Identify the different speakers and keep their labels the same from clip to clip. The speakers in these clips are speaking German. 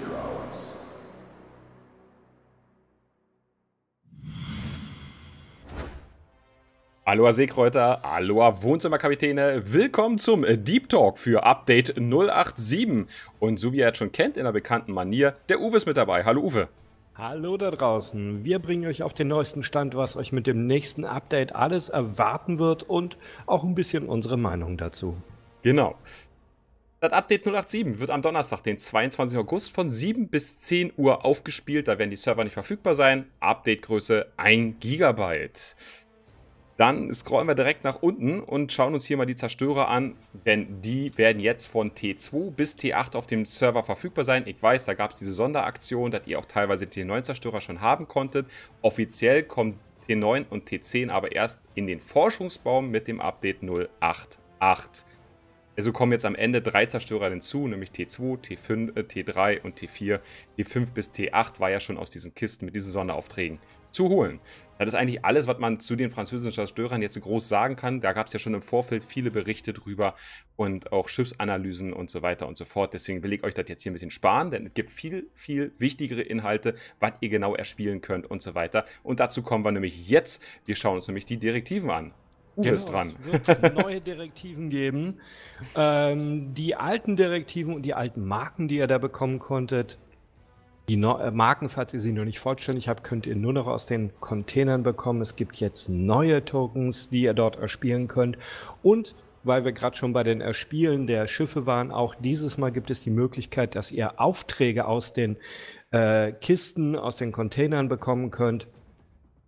Speaker 1: grounds. Aloha Seekräuter, Aloha Wohnzimmerkapitäne, willkommen zum Deep Talk für Update 087. Und so wie ihr jetzt schon kennt, in der bekannten Manier, der Uwe ist mit dabei. Hallo Uwe.
Speaker 2: Hallo da draußen, wir bringen euch auf den neuesten Stand, was euch mit dem nächsten Update alles erwarten wird und auch ein bisschen unsere Meinung dazu.
Speaker 1: Genau. Das Update 087 wird am Donnerstag, den 22. August von 7 bis 10 Uhr aufgespielt. Da werden die Server nicht verfügbar sein. Updategröße 1 GB. Dann scrollen wir direkt nach unten und schauen uns hier mal die Zerstörer an, denn die werden jetzt von T2 bis T8 auf dem Server verfügbar sein. Ich weiß, da gab es diese Sonderaktion, dass ihr auch teilweise T9-Zerstörer schon haben konntet. Offiziell kommen T9 und T10 aber erst in den Forschungsbaum mit dem Update 088. Also kommen jetzt am Ende drei Zerstörer hinzu, nämlich T2, T5, äh, T3 und T4. T5 bis T8 war ja schon aus diesen Kisten mit diesen Sonderaufträgen zu holen. Das ist eigentlich alles, was man zu den französischen Zerstörern jetzt groß sagen kann. Da gab es ja schon im Vorfeld viele Berichte drüber und auch Schiffsanalysen und so weiter und so fort. Deswegen will ich euch das jetzt hier ein bisschen sparen, denn es gibt viel, viel wichtigere Inhalte, was ihr genau erspielen könnt und so weiter. Und dazu kommen wir nämlich jetzt. Wir schauen uns nämlich die Direktiven an. Uwe genau, ist dran. Es wird
Speaker 2: neue Direktiven geben. Ähm, die alten Direktiven und die alten Marken, die ihr da bekommen konntet, die no äh, Marken, falls ihr sie noch nicht vollständig habt, könnt ihr nur noch aus den Containern bekommen. Es gibt jetzt neue Tokens, die ihr dort erspielen könnt. Und weil wir gerade schon bei den Erspielen der Schiffe waren, auch dieses Mal gibt es die Möglichkeit, dass ihr Aufträge aus den äh, Kisten, aus den Containern bekommen könnt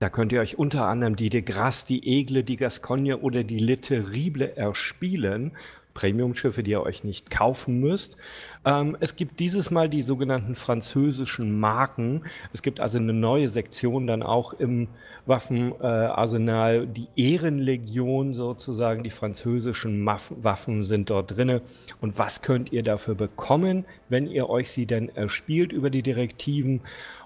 Speaker 2: da könnt ihr euch unter anderem die De Grasse, die Egle, die Gascogne oder die Litterible erspielen. Premiumschiffe, die ihr euch nicht kaufen müsst. Ähm, es gibt dieses Mal die sogenannten französischen Marken. Es gibt also eine neue Sektion dann auch im Waffenarsenal. Äh, die Ehrenlegion sozusagen, die französischen Waffen sind dort drin. Und was könnt ihr dafür bekommen, wenn ihr euch sie denn erspielt über die Direktiven?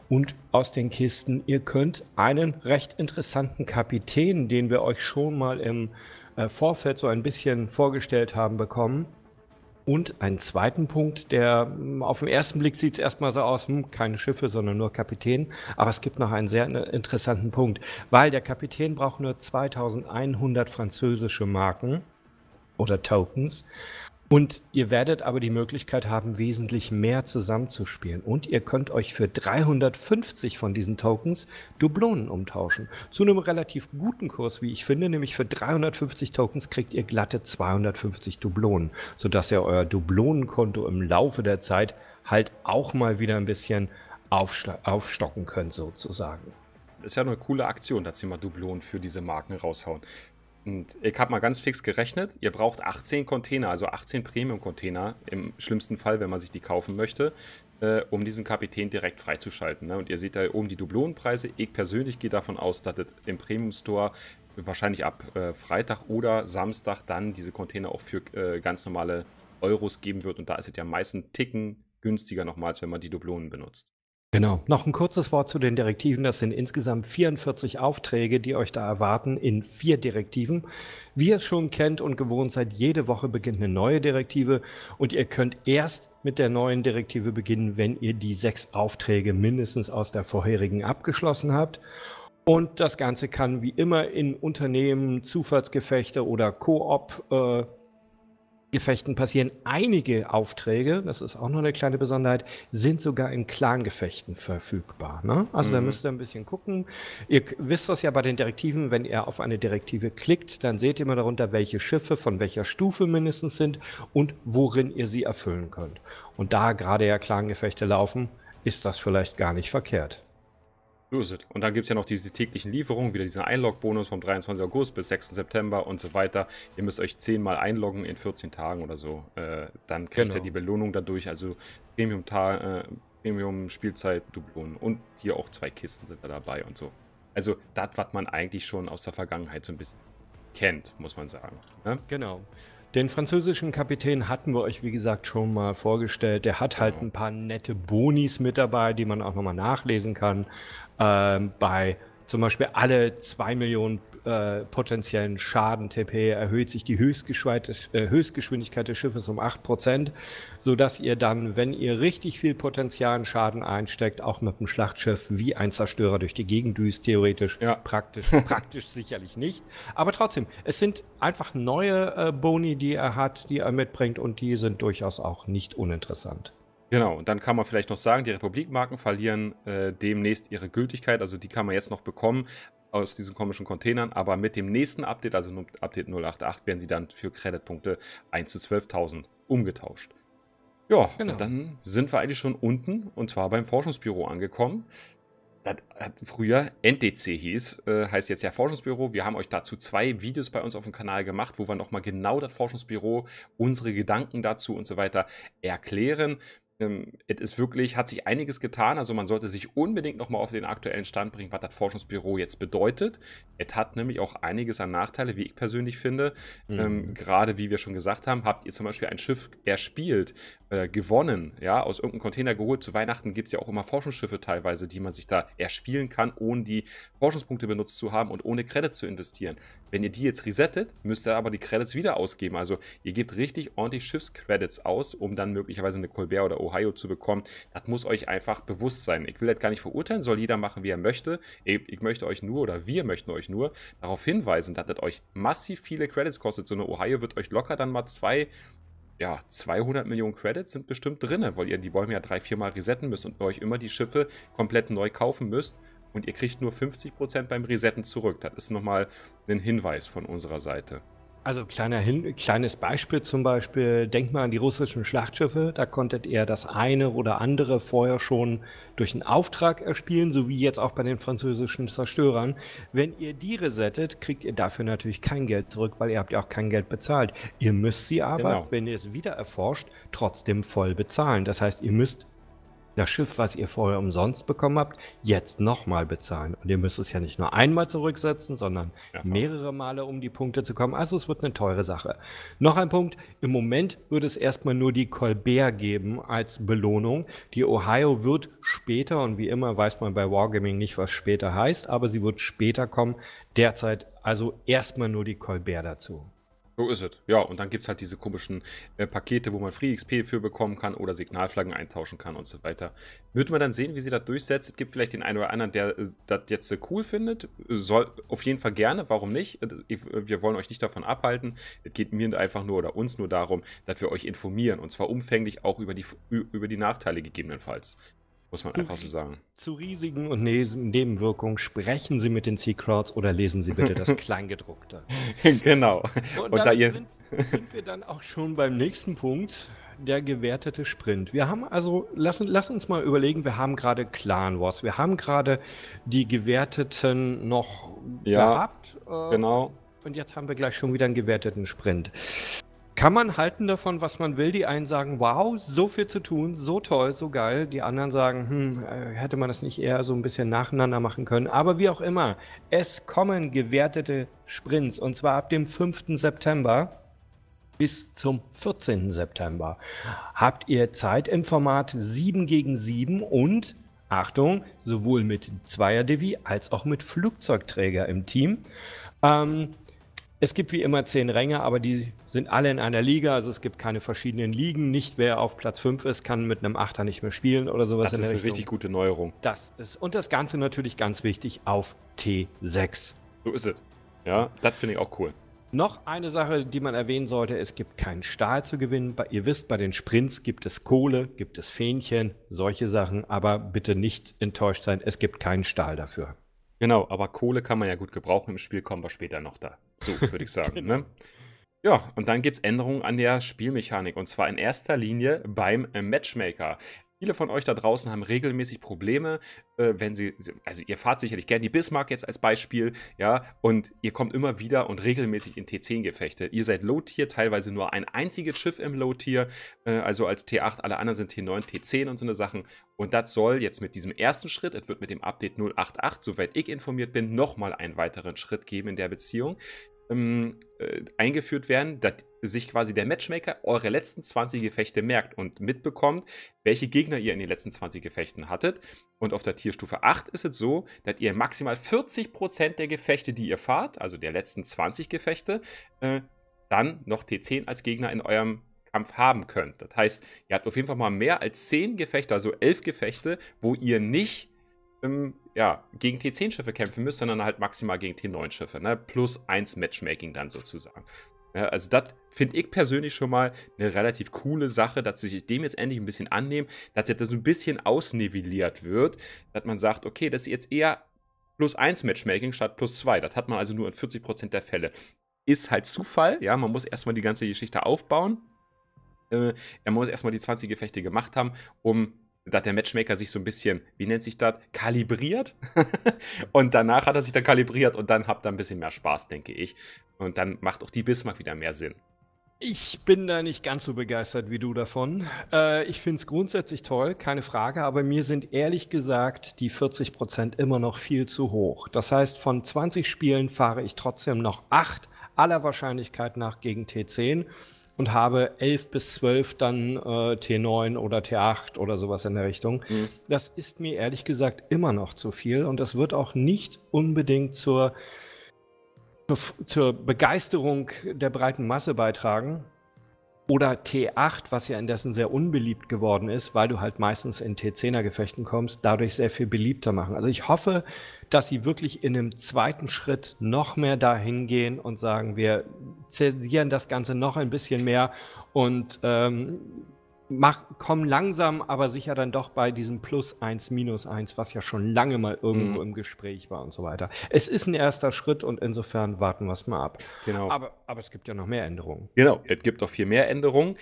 Speaker 2: und aus den Kisten. Ihr könnt einen recht interessanten Kapitän, den wir euch schon mal im äh, Vorfeld so ein bisschen vorgestellt haben, bekommen. Und einen zweiten Punkt, der hm, auf den ersten Blick sieht es erstmal so aus, hm, keine Schiffe, sondern nur Kapitän. Aber es gibt noch einen sehr ne-, interessanten Punkt, weil der Kapitän braucht nur 2100 französische Marken oder Tokens. Und ihr werdet aber die Möglichkeit haben, wesentlich mehr zusammenzuspielen. Und ihr könnt euch für 350 von diesen Tokens Dublonen umtauschen. Zu einem relativ guten Kurs, wie ich finde, nämlich für 350 Tokens kriegt ihr glatte 250 Dublonen, sodass ihr euer Dublonenkonto im Laufe der Zeit halt auch mal wieder ein bisschen aufstocken könnt, sozusagen.
Speaker 1: Das ist ja eine coole Aktion, dass sie mal Dublonen für diese Marken raushauen. Und ich habe mal ganz fix gerechnet, ihr braucht 18 Container, also 18 Premium-Container im schlimmsten Fall, wenn man sich die kaufen möchte, äh, um diesen Kapitän direkt freizuschalten. Ne? Und ihr seht da oben die Dublonenpreise. Ich persönlich gehe davon aus, dass das im Premium-Store wahrscheinlich ab äh, Freitag oder Samstag dann diese Container auch für äh, ganz normale Euros geben wird. Und da ist es ja meistens Ticken günstiger nochmals, wenn man die Dublonen benutzt.
Speaker 2: Genau. Noch ein kurzes Wort zu den Direktiven. Das sind insgesamt 44 Aufträge, die euch da erwarten in vier Direktiven. Wie ihr es schon kennt und gewohnt seid, jede Woche beginnt eine neue Direktive und ihr könnt erst mit der neuen Direktive beginnen, wenn ihr die sechs Aufträge mindestens aus der vorherigen abgeschlossen habt. Und das Ganze kann wie immer in Unternehmen, Zufallsgefechte oder Koop äh, Gefechten passieren einige Aufträge, das ist auch noch eine kleine Besonderheit, sind sogar in Clan-Gefechten verfügbar. Ne? Also mhm. da müsst ihr ein bisschen gucken. Ihr wisst das ja bei den Direktiven, wenn ihr auf eine Direktive klickt, dann seht ihr immer darunter, welche Schiffe von welcher Stufe mindestens sind und worin ihr sie erfüllen könnt. Und da gerade ja Clan-Gefechte laufen, ist das vielleicht gar nicht verkehrt.
Speaker 1: So ist es. Und dann gibt es ja noch diese täglichen Lieferungen, wieder diesen Einlog-Bonus vom 23. August bis 6. September und so weiter. Ihr müsst euch zehnmal einloggen in 14 Tagen oder so. Äh, dann kriegt genau. ihr die Belohnung dadurch, also Premium-Spielzeit, äh, Premium Dublonen. Und hier auch zwei Kisten sind da dabei und so. Also das, was man eigentlich schon aus der Vergangenheit so ein bisschen kennt, muss man sagen.
Speaker 2: Ne? Genau. Den französischen Kapitän hatten wir euch, wie gesagt, schon mal vorgestellt. Der hat halt genau. ein paar nette Bonis mit dabei, die man auch nochmal nachlesen kann. Ähm, bei zum Beispiel alle 2 Millionen äh, potenziellen Schaden TP erhöht sich die äh, Höchstgeschwindigkeit des Schiffes um 8%, sodass ihr dann, wenn ihr richtig viel potenziellen Schaden einsteckt, auch mit einem Schlachtschiff wie ein Zerstörer durch die Gegend düst, theoretisch. Ja. Praktisch, praktisch sicherlich nicht. Aber trotzdem, es sind einfach neue äh, Boni, die er hat, die er mitbringt und die sind durchaus auch nicht uninteressant.
Speaker 1: Genau, und dann kann man vielleicht noch sagen, die Republikmarken verlieren äh, demnächst ihre Gültigkeit, also die kann man jetzt noch bekommen, aus diesen komischen Containern, aber mit dem nächsten Update, also Update 088, werden sie dann für Creditpunkte 1 zu 12.000 umgetauscht. Ja, genau. dann sind wir eigentlich schon unten und zwar beim Forschungsbüro angekommen. Das hat früher NDC hieß, äh, heißt jetzt ja Forschungsbüro. Wir haben euch dazu zwei Videos bei uns auf dem Kanal gemacht, wo wir nochmal genau das Forschungsbüro, unsere Gedanken dazu und so weiter erklären es ähm, ist wirklich, hat sich einiges getan. Also man sollte sich unbedingt nochmal auf den aktuellen Stand bringen, was das Forschungsbüro jetzt bedeutet. Es hat nämlich auch einiges an Nachteile, wie ich persönlich finde. Ähm, mhm. Ähm, gerade wie wir schon gesagt haben, habt ihr zum Beispiel ein Schiff erspielt, äh, gewonnen, ja, aus irgendeinem Container geholt. Zu Weihnachten gibt es ja auch immer Forschungsschiffe teilweise, die man sich da erspielen kann, ohne die Forschungspunkte benutzt zu haben und ohne Credits zu investieren. Wenn ihr die jetzt resettet, müsst ihr aber die Credits wieder ausgeben. Also ihr gebt richtig ordentlich Schiffscredits aus, um dann möglicherweise eine Colbert oder Ohio zu bekommen, das muss euch einfach bewusst sein. Ich will das gar nicht verurteilen, soll jeder machen, wie er möchte. Ich, möchte euch nur oder wir möchten euch nur darauf hinweisen, dass das euch massiv viele Credits kostet. So eine Ohio wird euch locker dann mal zwei, ja, 200 Millionen Credits sind bestimmt drin, weil ihr die Bäume ja drei, viermal resetten müsst und euch immer die Schiffe komplett neu kaufen müsst. Und ihr kriegt nur 50% beim Resetten zurück. Das ist nochmal ein Hinweis von unserer Seite.
Speaker 2: Also kleiner Hin kleines Beispiel zum Beispiel, denkt mal an die russischen Schlachtschiffe, da konntet ihr das eine oder andere vorher schon durch einen Auftrag erspielen, so wie jetzt auch bei den französischen Zerstörern. Wenn ihr die resettet, kriegt ihr dafür natürlich kein Geld zurück, weil ihr habt ja auch kein Geld bezahlt. Ihr müsst sie aber, genau. wenn ihr es wieder erforscht, trotzdem voll bezahlen. Das heißt, ihr müsst das Schiff, was ihr vorher umsonst bekommen habt, jetzt nochmal bezahlen. Und ihr müsst es ja nicht nur einmal zurücksetzen, sondern ja, mehrere Male, um die Punkte zu kommen. Also es wird eine teure Sache. Noch ein Punkt, im Moment würde es erstmal nur die Colbert geben als Belohnung. Die Ohio wird später, und wie immer weiß man bei Wargaming nicht, was später heißt, aber sie wird später kommen. Derzeit also erstmal nur die Colbert dazu.
Speaker 1: So ist es. Ja, und dann gibt es halt diese komischen äh, Pakete, wo man Free XP für bekommen kann oder Signalflaggen eintauschen kann und so weiter. Wird man dann sehen, wie sie das durchsetzt. Es gibt vielleicht den einen oder anderen, der äh, das jetzt äh, cool findet. Soll auf jeden Fall gerne, warum nicht? Äh, äh, wir wollen euch nicht davon abhalten. Es geht mir einfach nur oder uns nur darum, dass wir euch informieren und zwar umfänglich auch über die, über die Nachteile gegebenenfalls. Muss man einfach so sagen.
Speaker 2: Zu Risiken und ne-, Nebenwirkungen sprechen Sie mit den c crowds oder lesen Sie bitte das Kleingedruckte. genau. Und, und da ihr... sind, sind wir dann auch schon beim nächsten Punkt, der gewertete Sprint. Wir haben also, lass, lass uns mal überlegen, wir haben gerade Clan Wars, wir haben gerade die gewerteten noch ja, gehabt. Äh, genau. Und jetzt haben wir gleich schon wieder einen gewerteten Sprint kann man halten davon, was man will. Die einen sagen, wow, so viel zu tun, so toll, so geil. Die anderen sagen, hm, äh, hätte man das nicht eher so ein bisschen nacheinander machen können. Aber wie auch immer, es kommen gewertete Sprints und zwar ab dem 5. September bis zum 14. September. Habt ihr Zeit im Format 7 gegen 7 und Achtung, sowohl mit Zweier-Divi als auch mit Flugzeugträger im Team. Ähm, es gibt wie immer zehn Ränge, aber die sind alle in einer Liga. Also es gibt keine verschiedenen Ligen. Nicht wer auf Platz 5 ist, kann mit einem Achter nicht mehr spielen oder sowas. Das ist eine richtig gute Neuerung. Das ist. Und das Ganze natürlich ganz wichtig auf T6. So ist es. Ja, das finde ich auch cool. Noch eine Sache, die man erwähnen sollte, es gibt keinen Stahl zu gewinnen. Ihr wisst, bei den Sprints gibt es Kohle, gibt es Fähnchen, solche Sachen, aber bitte nicht enttäuscht sein, es gibt keinen Stahl dafür.
Speaker 1: Genau, aber Kohle kann man ja gut gebrauchen im Spiel, kommen wir später noch da. So würde ich sagen. genau. ne? Ja, und dann gibt es Änderungen an der Spielmechanik und zwar in erster Linie beim Matchmaker. Viele von euch da draußen haben regelmäßig Probleme, äh, wenn sie, also ihr fahrt sicherlich gerne die Bismarck jetzt als Beispiel, ja, und ihr kommt immer wieder und regelmäßig in T10-Gefechte. Ihr seid Low-Tier, teilweise nur ein einziges Schiff im Low-Tier, äh, also als T8, alle anderen sind T9, T10 und so eine Sachen. Und das soll jetzt mit diesem ersten Schritt, es wird mit dem Update 088, soweit ich informiert bin, nochmal einen weiteren Schritt geben in der Beziehung ähm, äh, eingeführt werden, dass sich quasi der Matchmaker eure letzten 20 Gefechte merkt und mitbekommt, welche Gegner ihr in den letzten 20 Gefechten hattet. Und auf der Tierstufe 8 ist es so, dass ihr maximal 40% der Gefechte, die ihr fahrt, also der letzten 20 Gefechte, äh, dann noch T10 als Gegner in eurem Kampf haben könnt. Das heißt, ihr habt auf jeden Fall mal mehr als 10 Gefechte, also 11 Gefechte, wo ihr nicht ähm, ja, gegen T10-Schiffe kämpfen müsst, sondern halt maximal gegen T9-Schiffe. Ne? Plus 1 Matchmaking dann sozusagen. Ja, also das finde ich persönlich schon mal eine relativ coole Sache, dass sich dem jetzt endlich ein bisschen annehmen, dass das ein bisschen ausnivelliert wird, dass man sagt, okay, das ist jetzt eher plus 1 Matchmaking statt plus 2. Das hat man also nur in 40% der Fälle. Ist halt Zufall, ja, man muss erstmal die ganze Geschichte aufbauen. Äh, er muss erstmal die 20 Gefechte gemacht haben, um da hat der Matchmaker sich so ein bisschen, wie nennt sich das, kalibriert. und danach hat er sich dann kalibriert und dann habt ihr ein bisschen mehr Spaß, denke ich. Und dann macht auch die Bismarck wieder mehr Sinn.
Speaker 2: Ich bin da nicht ganz so begeistert wie du davon. Äh, ich finde es grundsätzlich toll, keine Frage, aber mir sind ehrlich gesagt die 40% Prozent immer noch viel zu hoch. Das heißt, von 20 Spielen fahre ich trotzdem noch 8 aller Wahrscheinlichkeit nach gegen T10 und habe 11 bis 12 dann äh, T9 oder T8 oder sowas in der Richtung. Mhm. Das ist mir ehrlich gesagt immer noch zu viel und das wird auch nicht unbedingt zur, zur Begeisterung der breiten Masse beitragen. Oder T8, was ja indessen sehr unbeliebt geworden ist, weil du halt meistens in T10er-Gefechten kommst, dadurch sehr viel beliebter machen. Also ich hoffe, dass sie wirklich in einem zweiten Schritt noch mehr dahin gehen und sagen, wir zensieren das Ganze noch ein bisschen mehr und ähm, mach, kommen langsam, aber sicher dann doch bei diesem Plus 1, Minus 1, was ja schon lange mal irgendwo mhm. im Gespräch
Speaker 1: war und so weiter. Es ist ein erster Schritt
Speaker 2: und insofern warten wir es mal ab.
Speaker 1: Genau. Aber, aber es gibt ja noch mehr Änderungen. Genau, es gibt noch viel mehr Änderungen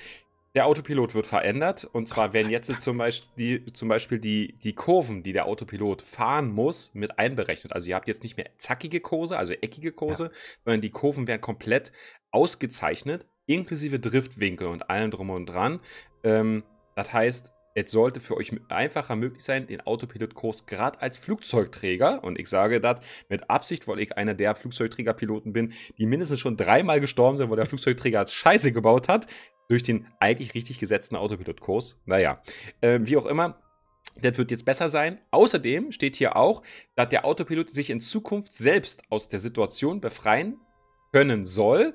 Speaker 1: der Autopilot wird verändert. Und zwar werden jetzt zum Beispiel, die, zum Beispiel die, die Kurven, die der Autopilot fahren muss, mit einberechnet. Also ihr habt jetzt nicht mehr zackige Kurse, also eckige Kurse, ja. sondern die Kurven werden komplett ausgezeichnet, inklusive Driftwinkel und allem drum und dran. Ähm, das heißt, es sollte für euch einfacher möglich sein, den Autopilotkurs gerade als Flugzeugträger, und ich sage das mit Absicht, weil ich einer der Flugzeugträgerpiloten bin, die mindestens schon dreimal gestorben sind, weil der Flugzeugträger als Scheiße gebaut hat, durch den eigentlich richtig gesetzten Autopilotkurs. Naja, äh, wie auch immer. Das wird jetzt besser sein. Außerdem steht hier auch, dass der Autopilot sich in Zukunft selbst aus der Situation befreien können soll,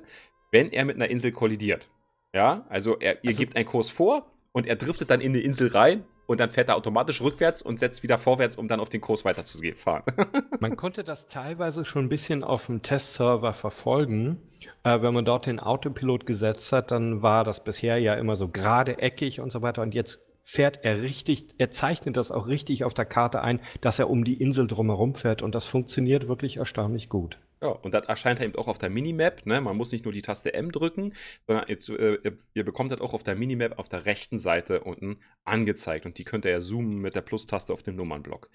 Speaker 1: wenn er mit einer Insel kollidiert. Ja, also er, ihr also, gebt einen Kurs vor und er driftet dann in eine Insel rein und dann fährt er automatisch rückwärts und setzt wieder vorwärts, um dann auf den Kurs weiterzufahren.
Speaker 2: man konnte das teilweise schon ein bisschen auf dem Testserver verfolgen. Äh, wenn man dort den Autopilot gesetzt hat, dann war das bisher ja immer so gerade eckig und so weiter. Und jetzt fährt er richtig, er zeichnet das auch richtig auf der Karte ein, dass er um die Insel drumherum fährt und das funktioniert wirklich erstaunlich gut.
Speaker 1: Ja, und das erscheint halt eben auch auf der Minimap. Ne? Man muss nicht nur die Taste M drücken, sondern jetzt, äh, ihr, bekommt das auch auf der Minimap auf der rechten Seite unten angezeigt. Und die könnt ihr ja zoomen mit der Plus-Taste auf dem Nummernblock.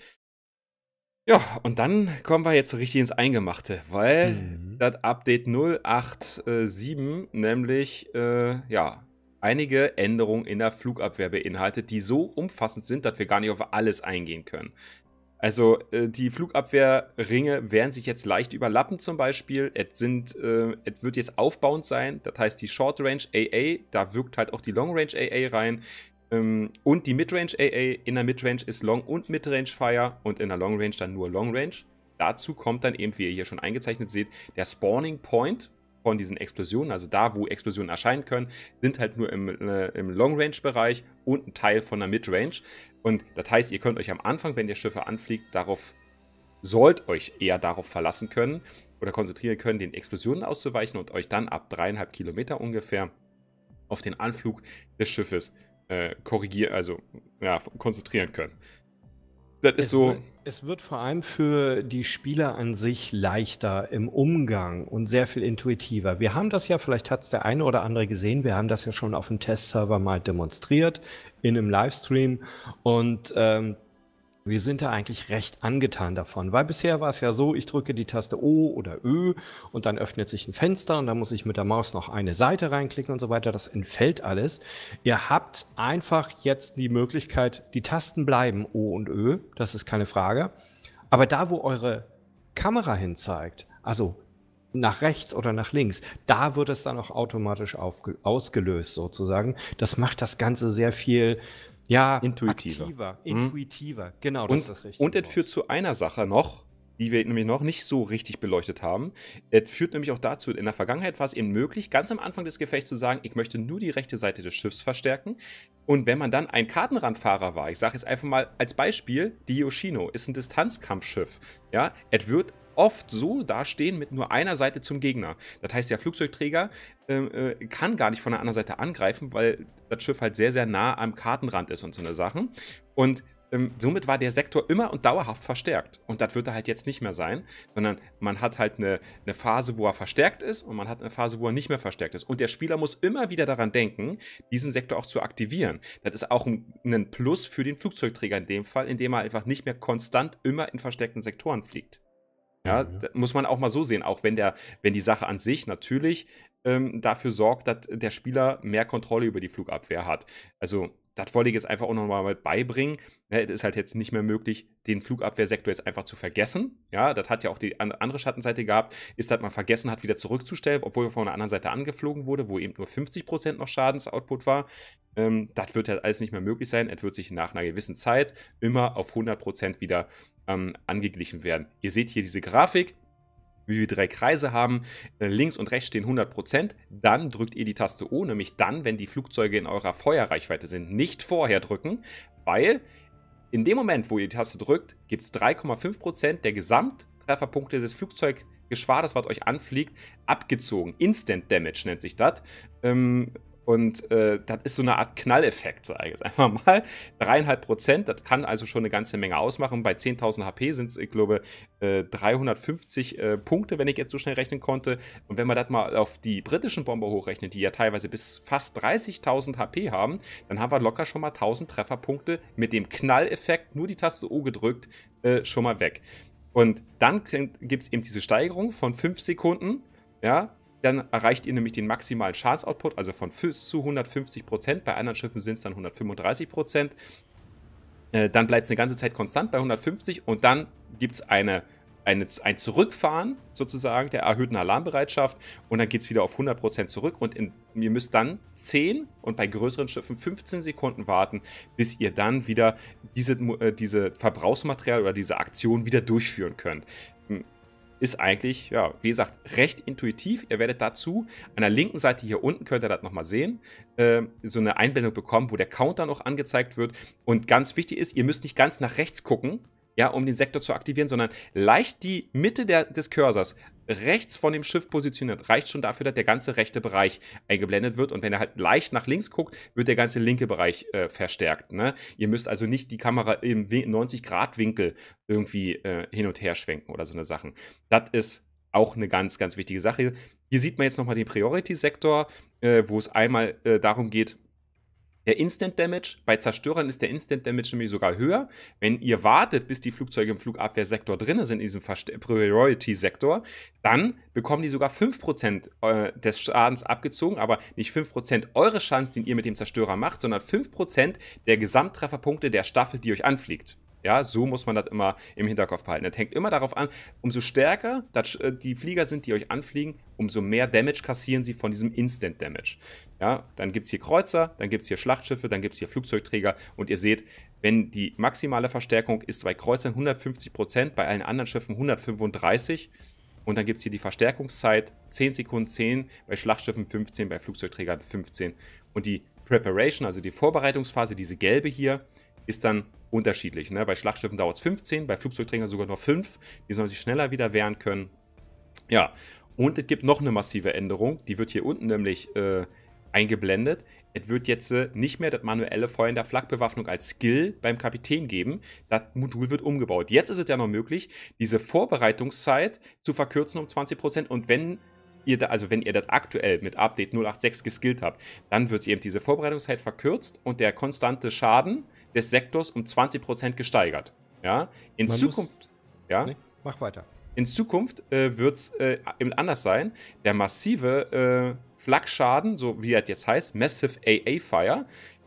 Speaker 1: Ja, und dann kommen wir jetzt richtig ins Eingemachte, weil mhm. das Update 087 äh, nämlich, äh, ja, einige Änderungen in der Flugabwehr beinhaltet, die so umfassend sind, dass wir gar nicht auf alles eingehen können. Also äh, die Flugabwehrringe werden sich jetzt leicht überlappen zum Beispiel. Es, äh, wird jetzt aufbauend sein. Das heißt, die Short Range AA, da wirkt halt auch die Long Range AA rein. Ähm, und die Mid Range AA. In der Mid Range ist Long und Mid Range Fire und in der Long Range dann nur Long Range. Dazu kommt dann eben, wie ihr hier schon eingezeichnet seht, der Spawning Point, von diesen Explosionen, also da, wo Explosionen erscheinen können, sind halt nur im, äh, im Long-Range-Bereich und ein Teil von der Mid-Range. Und das heißt, ihr könnt euch am Anfang, wenn ihr Schiffe anfliegt, darauf, sollt euch eher darauf verlassen können oder konzentrieren können, den Explosionen auszuweichen und euch dann ab dreieinhalb Kilometer ungefähr auf den Anflug des Schiffes äh, korrigieren, also ja, konzentrieren können. Das ist es, so.
Speaker 2: Es wird vor allem für die Spieler an sich leichter im Umgang und sehr viel intuitiver. Wir haben das ja, vielleicht hat es der eine oder andere gesehen, wir haben das ja schon auf dem Testserver mal demonstriert in einem Livestream und ähm, wir sind da eigentlich recht angetan davon, weil bisher war es ja so, ich drücke die Taste O oder Ö und dann öffnet sich ein Fenster und dann muss ich mit der Maus noch eine Seite reinklicken und so weiter. Das entfällt alles. Ihr habt einfach jetzt die Möglichkeit, die Tasten bleiben O und Ö, das ist keine Frage. Aber da, wo eure Kamera hin zeigt, also nach rechts oder nach links, da wird es dann auch automatisch ausgelöst sozusagen. Das macht das Ganze sehr viel ja,
Speaker 1: intuitiver. Aktiver, mhm. intuitiver, mhm. genau, das und, ist das Richtige. Und es führt zu einer Sache noch, die wir nämlich noch nicht so richtig beleuchtet haben. Es führt nämlich auch dazu, in der Vergangenheit war es eben möglich, ganz am Anfang des Gefechts zu sagen, ich möchte nur die rechte Seite des Schiffs verstärken. Und wenn man dann ein Kartenrandfahrer war, ich sage jetzt einfach mal als Beispiel, die Yoshino ist ein Distanzkampfschiff. Ja, es wird oft so dastehen mit nur einer Seite zum Gegner. Das heißt, der Flugzeugträger ähm, äh, kann gar nicht von der anderen Seite angreifen, weil das Schiff halt sehr, sehr nah am Kartenrand ist und so eine Sache. Und ähm, somit war der Sektor immer und dauerhaft verstärkt. Und das wird er halt jetzt nicht mehr sein, sondern man hat halt eine, eine, Phase, wo er verstärkt ist und man hat eine Phase, wo er nicht mehr verstärkt ist. Und der Spieler muss immer wieder daran denken, diesen Sektor auch zu aktivieren. Das ist auch ein, ein Plus für den Flugzeugträger in dem Fall, indem er einfach nicht mehr konstant immer in verstärkten Sektoren fliegt. Ja, mhm. muss man auch mal so sehen, auch wenn, der, wenn die Sache an sich natürlich ähm, dafür sorgt, dass der Spieler mehr Kontrolle über die Flugabwehr hat. Also das wollte ich jetzt einfach auch nochmal beibringen. Ne, es ist halt jetzt nicht mehr möglich, den Flugabwehrsektor jetzt einfach zu vergessen. Ja, das hat ja auch die andere Schattenseite gehabt, ist, dass halt man vergessen hat, wieder zurückzustellen, obwohl man von der anderen Seite angeflogen wurde, wo eben nur 50% noch Schadensoutput war. Ähm, das wird halt alles nicht mehr möglich sein. Es wird sich nach einer gewissen Zeit immer auf 100% wieder ähm, angeglichen werden. Ihr seht hier diese Grafik, wie wir drei Kreise haben, äh, links und rechts stehen 100%, dann drückt ihr die Taste O, nämlich dann, wenn die Flugzeuge in eurer Feuerreichweite sind. Nicht vorher drücken, weil in dem Moment, wo ihr die Taste drückt, gibt es 3,5% der Gesamttrefferpunkte des Flugzeugs Geschwaders, was euch anfliegt, abgezogen. Instant Damage nennt sich das. Ähm, und äh, das ist so eine Art Knalleffekt, sage ich jetzt einfach mal. Dreieinhalb Prozent, das kann also schon eine ganze Menge ausmachen. Bei 10.000 HP sind es, ich glaube, äh, 350 äh, Punkte, wenn ich jetzt so schnell rechnen konnte. Und wenn man das mal auf die britischen Bomber hochrechnet, die ja teilweise bis fast 30.000 HP haben, dann haben wir locker schon mal 1.000 Trefferpunkte mit dem Knalleffekt, nur die Taste O gedrückt, äh, schon mal weg. Und dann gibt es eben diese Steigerung von 5 Sekunden, ja, dann erreicht ihr nämlich den maximalen Schadensoutput, also von bis zu 150 Prozent. Bei anderen Schiffen sind es dann 135 Prozent. Äh, dann bleibt es eine ganze Zeit konstant bei 150 und dann gibt es eine, eine, ein Zurückfahren sozusagen der erhöhten Alarmbereitschaft und dann geht es wieder auf 100 Prozent zurück und in, ihr müsst dann 10 und bei größeren Schiffen 15 Sekunden warten, bis ihr dann wieder diese, äh, diese Verbrauchsmaterial oder diese Aktion wieder durchführen könnt hm ist eigentlich, ja, wie gesagt, recht intuitiv. Ihr werdet dazu an der linken Seite hier unten, könnt ihr das nochmal sehen, äh, so eine Einblendung bekommen, wo der Counter noch angezeigt wird. Und ganz wichtig ist, ihr müsst nicht ganz nach rechts gucken, ja, um den Sektor zu aktivieren, sondern leicht die Mitte der, des Cursors rechts von dem Schiff positioniert, reicht schon dafür, dass der ganze rechte Bereich eingeblendet wird. Und wenn er halt leicht nach links guckt, wird der ganze linke Bereich äh, verstärkt. Ne? Ihr müsst also nicht die Kamera im 90-Grad-Winkel irgendwie äh, hin und her schwenken oder so eine Sachen. Das ist auch eine ganz, ganz wichtige Sache. Hier sieht man jetzt nochmal den Priority-Sektor, äh, wo es einmal äh, darum geht, der Instant Damage. Bei Zerstörern ist der Instant Damage nämlich sogar höher. Wenn ihr wartet, bis die Flugzeuge im Flugabwehrsektor drin sind, in diesem Priority-Sektor, dann bekommen die sogar 5% äh, des Schadens abgezogen, aber nicht 5% eures Schadens, den ihr mit dem Zerstörer macht, sondern 5% der Gesamttrefferpunkte der Staffel, die euch anfliegt. Ja, so muss man das immer im Hinterkopf behalten. Das hängt immer darauf an, umso stärker das, äh, die Flieger sind, die euch anfliegen, umso mehr Damage kassieren sie von diesem Instant Damage. Ja, dann gibt es hier Kreuzer, dann gibt es hier Schlachtschiffe, dann gibt es hier Flugzeugträger und ihr seht, wenn die maximale Verstärkung ist bei Kreuzern 150%, bei allen anderen Schiffen 135%. Und dann gibt es hier die Verstärkungszeit 10 Sekunden 10, bei Schlachtschiffen 15, bei Flugzeugträgern 15. Und die Preparation, also die Vorbereitungsphase, diese gelbe hier, ist dann unterschiedlich. Ne? Bei Schlachtschiffen dauert es 15, bei Flugzeugträgern sogar nur 5. Die sollen sich schneller wieder wehren können. Ja, und es gibt noch eine massive Änderung. Die wird hier unten nämlich äh, eingeblendet. Es wird jetzt äh, nicht mehr das manuelle Feuern der Flakbewaffnung als Skill beim Kapitän geben. Das Modul wird umgebaut. Jetzt ist es ja noch möglich, diese Vorbereitungszeit zu verkürzen um 20%. Und wenn ihr da, also wenn ihr das aktuell mit Update 086 geskillt habt, dann wird eben diese Vorbereitungszeit verkürzt und der konstante Schaden des Sektors um 20% gesteigert. Ja? In Man Zukunft. ja? Nee, mach weiter. In Zukunft äh, wird es äh, eben anders sein. Der massive äh, Flakschaden, so wie er jetzt heißt, Massive AA Fire,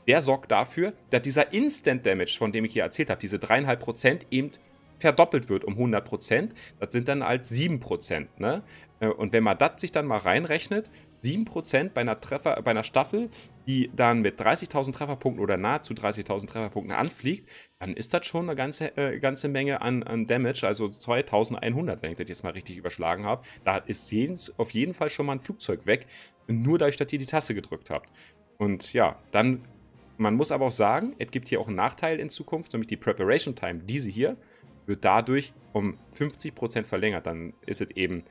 Speaker 1: der sorgt dafür, dass dieser Instant Damage, von dem ich hier erzählt habe, diese 3,5% eben verdoppelt wird um 100%. Das sind dann als halt 7%. Ne? Äh, und wenn man das sich dann mal reinrechnet, 7% bei einer, Treffer, bei einer Staffel, die dann mit 30.000 Trefferpunkten oder nahezu 30.000 Trefferpunkten anfliegt, dann ist das schon eine ganze, äh, ganze Menge an, an Damage, also 2100, wenn ich das jetzt mal richtig überschlagen habe. Da ist jedes, auf jeden Fall schon mal ein Flugzeug weg, nur dadurch, dass ihr die Tasse gedrückt habt. Und ja, dann, man muss aber auch sagen, es gibt hier auch einen Nachteil in Zukunft, nämlich die Preparation Time, diese hier, wird dadurch um 50% verlängert. Dann ist es eben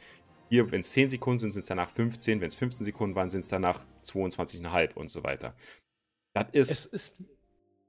Speaker 1: hier, wenn es 10 Sekunden sind, sind es danach 15, wenn es 15 Sekunden waren, sind es danach 22,5 und so weiter. Das ist. Es ist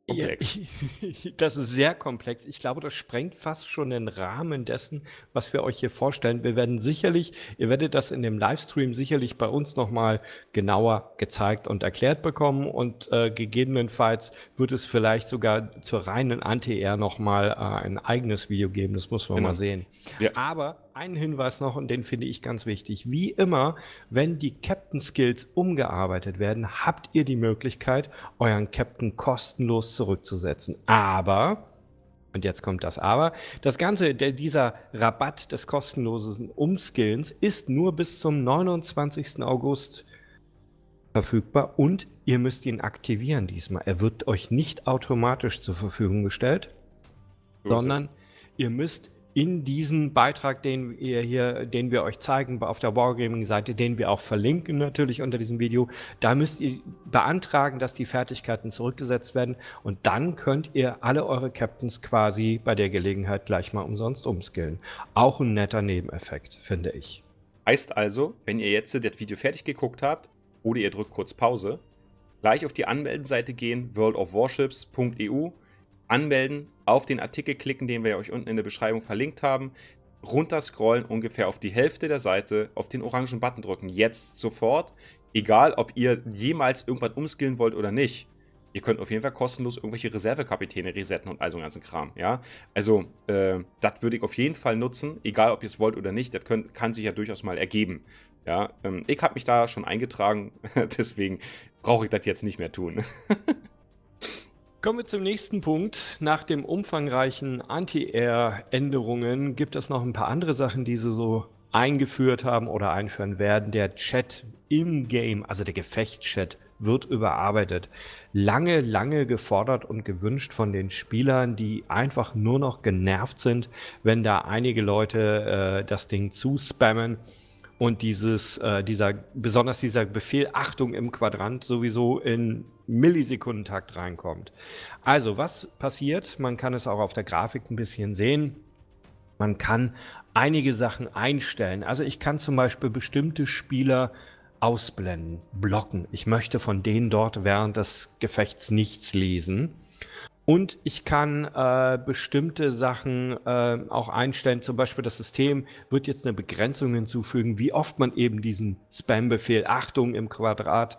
Speaker 1: komplex.
Speaker 2: Ja, das ist sehr komplex. Ich glaube, das sprengt fast schon den Rahmen dessen, was wir euch hier vorstellen. Wir werden sicherlich, ihr werdet das in dem Livestream sicherlich bei uns nochmal genauer gezeigt und erklärt bekommen und äh, gegebenenfalls wird es vielleicht sogar zur reinen Anti-R nochmal äh, ein eigenes Video geben. Das muss man genau. mal sehen. Ja. Aber einen Hinweis noch und den finde ich ganz wichtig. Wie immer, wenn die Captain Skills umgearbeitet werden, habt ihr die Möglichkeit, euren Captain kostenlos zurückzusetzen. Aber und jetzt kommt das Aber. Das Ganze, der, dieser Rabatt des kostenlosen Umskillens ist nur bis zum 29. August verfügbar und ihr müsst ihn aktivieren diesmal. Er wird euch nicht automatisch zur Verfügung gestellt, sondern ihr müsst in diesen Beitrag, den ihr hier, den wir euch zeigen auf der Wargaming-Seite, den wir auch verlinken natürlich unter diesem Video, da müsst ihr beantragen, dass die Fertigkeiten zurückgesetzt werden und dann könnt ihr alle eure Captains quasi bei der Gelegenheit gleich mal umsonst umskillen. Auch ein netter Nebeneffekt, finde ich.
Speaker 1: Heißt also, wenn ihr jetzt das Video fertig geguckt habt oder ihr drückt kurz Pause, gleich auf die Anmeldenseite gehen, worldofwarships.eu anmelden, auf den Artikel klicken, den wir euch unten in der Beschreibung verlinkt haben, runterscrollen, ungefähr auf die Hälfte der Seite, auf den orangen Button drücken, jetzt sofort, egal ob ihr jemals irgendwann umskillen wollt oder nicht. Ihr könnt auf jeden Fall kostenlos irgendwelche Reservekapitäne resetten und all so einen ganzen Kram, ja. Also, äh, das würde ich auf jeden Fall nutzen, egal ob ihr es wollt oder nicht, das kann sich ja durchaus mal ergeben. Ja, ähm, ich habe mich da schon eingetragen, deswegen brauche ich das jetzt nicht mehr tun. Kommen wir zum nächsten
Speaker 2: Punkt. Nach dem umfangreichen Anti-Air-Änderungen gibt es noch ein paar andere Sachen, die sie so eingeführt haben oder einführen werden. Der Chat im Game, also der Gefechtschat, wird überarbeitet. Lange, lange gefordert und gewünscht von den Spielern, die einfach nur noch genervt sind, wenn da einige Leute äh, das Ding zuspammen und dieses, äh, dieser, besonders dieser Befehl Achtung im Quadrant sowieso in Millisekundentakt reinkommt. Also, was passiert? Man kann es auch auf der Grafik ein bisschen sehen. Man kann einige Sachen einstellen. Also, ich kann zum Beispiel bestimmte Spieler ausblenden, blocken. Ich möchte von denen dort während des Gefechts nichts lesen. Und ich kann äh, bestimmte Sachen äh, auch einstellen. Zum Beispiel das System wird jetzt eine Begrenzung hinzufügen, wie oft man eben diesen Spam-Befehl Achtung im Quadrat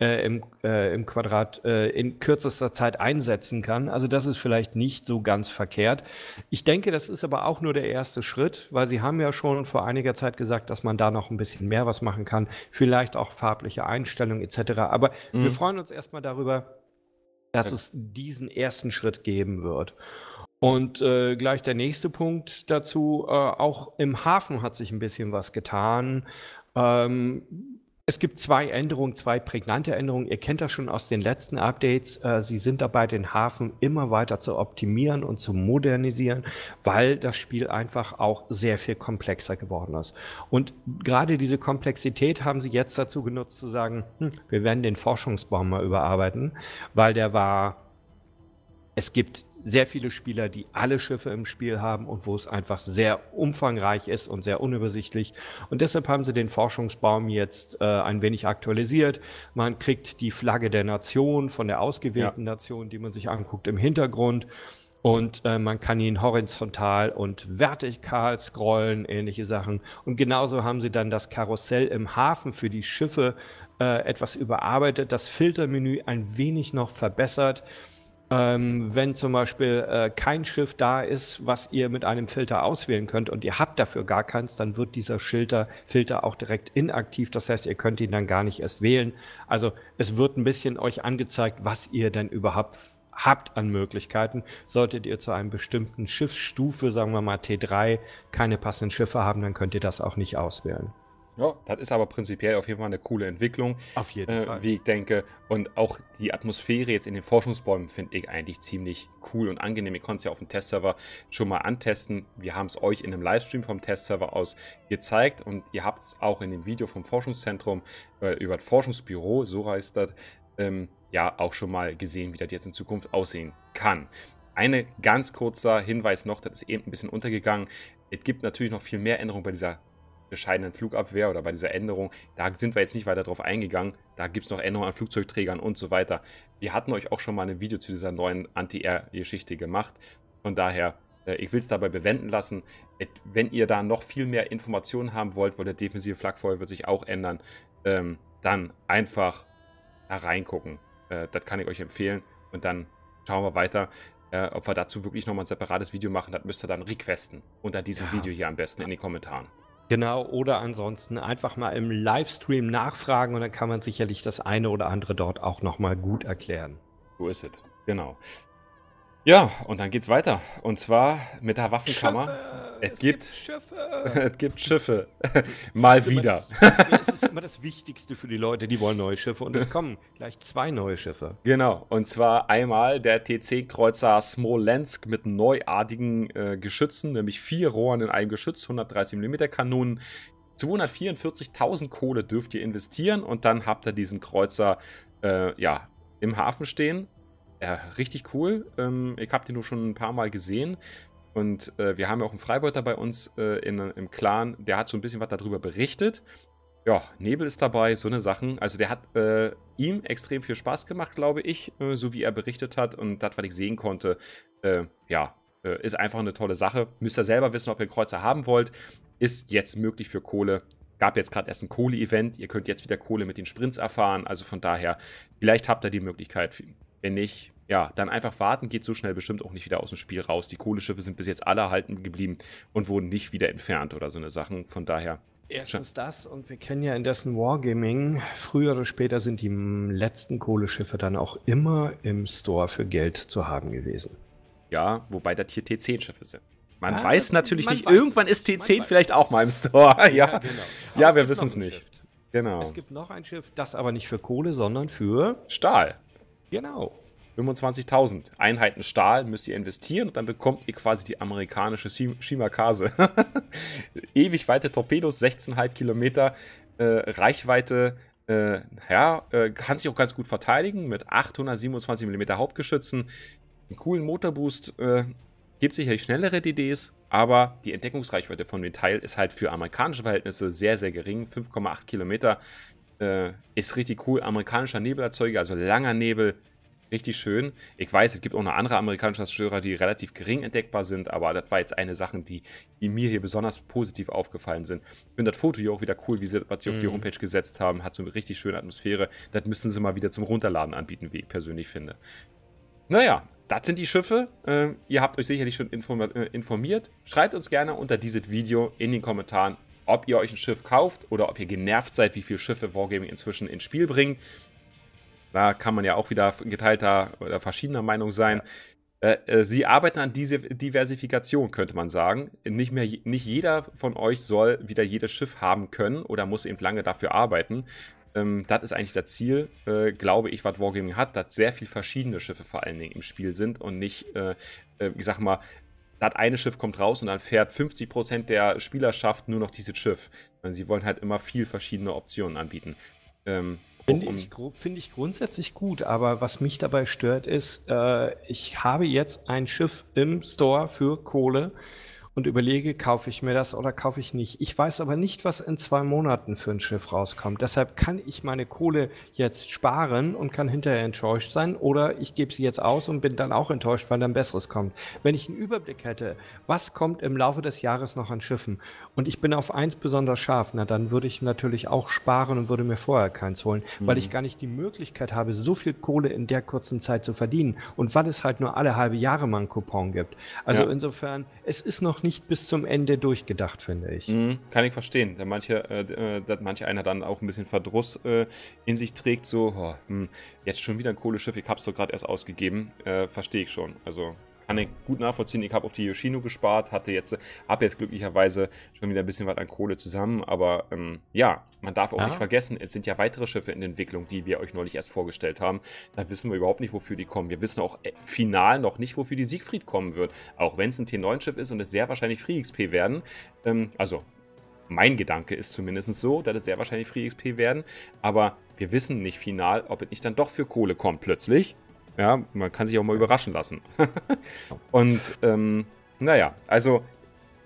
Speaker 2: äh, im, äh, im Quadrat äh, in kürzester Zeit einsetzen kann. Also das ist vielleicht nicht so ganz verkehrt. Ich denke, das ist aber auch nur der erste Schritt, weil Sie haben ja schon vor einiger Zeit gesagt, dass man da noch ein bisschen mehr was machen kann. Vielleicht auch farbliche Einstellungen etc. Aber mhm. wir freuen uns erstmal darüber, dass es diesen ersten Schritt geben wird. Und äh, gleich der nächste Punkt dazu, äh, auch im Hafen hat sich ein bisschen was getan. Ähm, es gibt zwei Änderungen, zwei prägnante Änderungen. Ihr kennt das schon aus den letzten Updates. Äh, sie sind dabei, den Hafen immer weiter zu optimieren und zu modernisieren, weil das Spiel einfach auch sehr viel komplexer geworden ist. Und gerade diese Komplexität haben sie jetzt dazu genutzt zu sagen, hm, wir werden den Forschungsbaum mal überarbeiten, weil der war, es gibt sehr viele Spieler, die alle Schiffe im Spiel haben und wo es einfach sehr umfangreich ist und sehr unübersichtlich. Und deshalb haben sie den Forschungsbaum jetzt äh, ein wenig aktualisiert. Man kriegt die Flagge der Nation von der ausgewählten ja. Nation, die man sich anguckt, im Hintergrund. Und äh, man kann ihn horizontal und vertikal scrollen, ähnliche Sachen. Und genauso haben sie dann das Karussell im Hafen für die Schiffe äh, etwas überarbeitet, das Filtermenü ein wenig noch verbessert ähm, wenn zum Beispiel äh, kein Schiff da ist, was ihr mit einem Filter auswählen könnt und ihr habt dafür gar keins, dann wird dieser Filter, Filter auch direkt inaktiv. Das heißt, ihr könnt ihn dann gar nicht erst wählen. Also es wird ein bisschen euch angezeigt, was ihr denn überhaupt habt an Möglichkeiten. Solltet ihr zu einem bestimmten Schiffsstufe, sagen wir mal T3, keine passenden Schiffe haben, dann könnt ihr das auch nicht auswählen.
Speaker 1: Ja, das ist aber prinzipiell auf jeden Fall eine coole Entwicklung. Auf jeden äh, Fall. Wie ich denke. Und auch die Atmosphäre jetzt in den Forschungsbäumen finde ich eigentlich ziemlich cool und angenehm. Ihr konnt es ja auf dem Testserver schon mal antesten. Wir haben es euch in einem Livestream vom Testserver aus gezeigt und ihr habt es auch in dem Video vom Forschungszentrum äh, über das Forschungsbüro, so heißt das, ähm, ja auch schon mal gesehen, wie das jetzt in Zukunft aussehen kann. Ein ganz kurzer Hinweis noch, das ist eben ein bisschen untergegangen. Es gibt natürlich noch viel mehr Änderungen bei dieser bescheidenen Flugabwehr oder bei dieser Änderung. Da sind wir jetzt nicht weiter drauf eingegangen. Da gibt es noch Änderungen an Flugzeugträgern und so weiter. Wir hatten euch auch schon mal ein Video zu dieser neuen Anti-Air-Geschichte gemacht. Von daher, äh, ich will es dabei bewenden lassen. Wenn ihr da noch viel mehr Informationen haben wollt, weil der defensive Flakfeuer wird sich auch ändern, ähm, dann einfach da reingucken. Äh, das kann ich euch empfehlen. Und dann schauen wir weiter. Äh, ob wir dazu wirklich nochmal ein separates Video machen, das müsst ihr dann requesten. Unter diesem ja. Video hier am besten in den Kommentaren.
Speaker 2: Genau, oder ansonsten einfach mal im Livestream nachfragen und dann kann man sicherlich
Speaker 1: das eine oder andere dort auch nochmal gut erklären. So ist es, genau. Ja, und dann geht's weiter. Und zwar mit der Waffenkammer. Schiffe, es, es gibt, Schiffe. es gibt Schiffe. Mal das also wieder. Das, das, ist immer das Wichtigste für die Leute, die wollen neue Schiffe. Und es kommen gleich zwei neue Schiffe. Genau. Und zwar einmal der TC-Kreuzer Smolensk mit neuartigen äh, Geschützen, nämlich vier Rohren in einem Geschütz, 130 mm Kanonen. 244.000 Kohle dürft ihr investieren und dann habt ihr diesen Kreuzer äh, ja, im Hafen stehen ja, richtig cool. Ähm, ich habe den nur schon ein paar Mal gesehen. Und äh, wir haben ja auch einen Freibeuter bei uns äh, in, im Clan, der hat so ein bisschen was darüber berichtet. Ja, Nebel ist dabei, so eine Sachen. Also der hat äh, ihm extrem viel Spaß gemacht, glaube ich, äh, so wie er berichtet hat und das, was ich sehen konnte. Äh, ja, äh, ist einfach eine tolle Sache. Müsst ihr selber wissen, ob ihr einen Kreuzer haben wollt. Ist jetzt möglich für Kohle. Gab jetzt gerade erst ein Kohle-Event. Ihr könnt jetzt wieder Kohle mit den Sprints erfahren. Also von daher, vielleicht habt ihr die Möglichkeit. Wenn nicht, ja, dann einfach warten, geht so schnell bestimmt auch nicht wieder aus dem Spiel raus. Die Kohleschiffe sind bis jetzt alle erhalten geblieben und wurden nicht wieder entfernt oder so eine Sachen. Von daher. Erstens
Speaker 2: das und wir kennen ja in dessen Wargaming. Früher oder später sind die letzten Kohleschiffe dann auch immer im Store für Geld zu haben gewesen.
Speaker 1: Ja, wobei das hier T10-Schiffe sind. Man ja, ah, weiß natürlich man nicht, weiß irgendwann ist T10 vielleicht auch mal im Store. ja, ja, genau. ja wir wissen es nicht. Genau. Es gibt noch ein Schiff, das aber nicht für Kohle, sondern für Stahl. Genau. 25.000 Einheiten Stahl müsst ihr investieren und dann bekommt ihr quasi die amerikanische Shimakase. Ewig weite Torpedos, 16,5 Kilometer äh, Reichweite. Äh, ja, äh, kann sich auch ganz gut verteidigen mit 827 mm Hauptgeschützen. Einen coolen Motorboost äh, gibt sicherlich schnellere DDs, aber die Entdeckungsreichweite von dem Teil ist halt für amerikanische Verhältnisse sehr, sehr gering. 5,8 Kilometer äh, ist richtig cool. Amerikanischer Nebelerzeuger, also langer Nebel, Richtig schön. Ich weiß, es gibt auch noch andere amerikanische Störer, die relativ gering entdeckbar sind, aber das war jetzt eine Sache, die, die mir hier besonders positiv aufgefallen sind. Ich finde das Foto hier auch wieder cool, wie sie, was sie mhm. auf die mhm. Homepage gesetzt haben. Hat so eine richtig schöne Atmosphäre. Das müssen sie mal wieder zum Runterladen anbieten, wie ich persönlich finde. Naja, das sind die Schiffe. Ähm, ihr habt euch sicherlich schon äh, informiert. Schreibt uns gerne unter dieses Video in den Kommentaren, ob ihr euch ein Schiff kauft oder ob ihr genervt seid, wie viele Schiffe Wargaming inzwischen ins Spiel bringt. Da kann man ja auch wieder geteilter oder verschiedener Meinung sein. Ja. Äh, äh, sie arbeiten an diese Diversifikation, könnte man sagen. Nicht, mehr, nicht jeder von euch soll wieder jedes Schiff haben können oder muss eben lange dafür arbeiten. Ähm, das ist eigentlich das Ziel, äh, glaube ich, was Wargaming hat, dass sehr viele verschiedene Schiffe vor allen Dingen im Spiel sind und nicht, ich sag mal, das eine Schiff kommt raus und dann fährt 50% der Spielerschaft nur noch dieses Schiff. Sie wollen halt immer viel verschiedene Optionen anbieten. Ähm, Finde ich,
Speaker 2: find ich, grundsätzlich gut, aber was mich dabei stört ist, äh, ich habe jetzt ein Schiff im Store für Kohle, und überlege, kaufe ich mir das oder kaufe ich nicht. Ich weiß aber nicht, was in zwei Monaten für ein Schiff rauskommt. Deshalb kann ich meine Kohle jetzt sparen und kann hinterher enttäuscht sein oder ich gebe sie jetzt aus und bin dann auch enttäuscht, weil dann besseres kommt. Wenn ich einen Überblick hätte, was kommt im Laufe des Jahres noch an Schiffen und ich bin auf eins besonders scharf, na dann würde ich natürlich auch sparen und würde mir vorher keins holen, mhm. weil ich mhm. gar nicht die Möglichkeit habe, so viel Kohle in der kurzen Zeit zu verdienen und weil es halt nur alle halbe Jahre mal einen Coupon gibt. Also ja. insofern, es ist noch nicht bis zum Ende durchgedacht, finde ich.
Speaker 1: Mhm, kann ich verstehen. Da manche, äh, äh, dass manche einer dann auch ein bisschen Verdruss äh, in sich trägt, so, oh, mh, hm, jetzt schon wieder ein Kohleschiff, ich hab's doch gerade erst ausgegeben. Äh, Verstehe ich schon. Also kann ich gut nachvollziehen. Ich habe auf die Yoshino gespart, hatte jetzt, habe jetzt glücklicherweise schon wieder ein bisschen was an Kohle zusammen. Aber ähm, ja, man darf auch ja. nicht vergessen, es sind ja weitere Schiffe in Entwicklung, die wir euch neulich erst vorgestellt haben. Da wissen wir überhaupt nicht, wofür die kommen. Wir wissen auch äh, final noch nicht, wofür die Siegfried kommen wird. Auch wenn es ein T9-Schiff ist und es sehr wahrscheinlich Free XP werden. Ähm, also mein Gedanke ist zumindest so, dass es sehr wahrscheinlich Free XP werden. Aber wir wissen nicht final, ob es nicht dann doch für Kohle kommt plötzlich. Ja, man kann sich auch mal überraschen lassen. und ähm, naja, also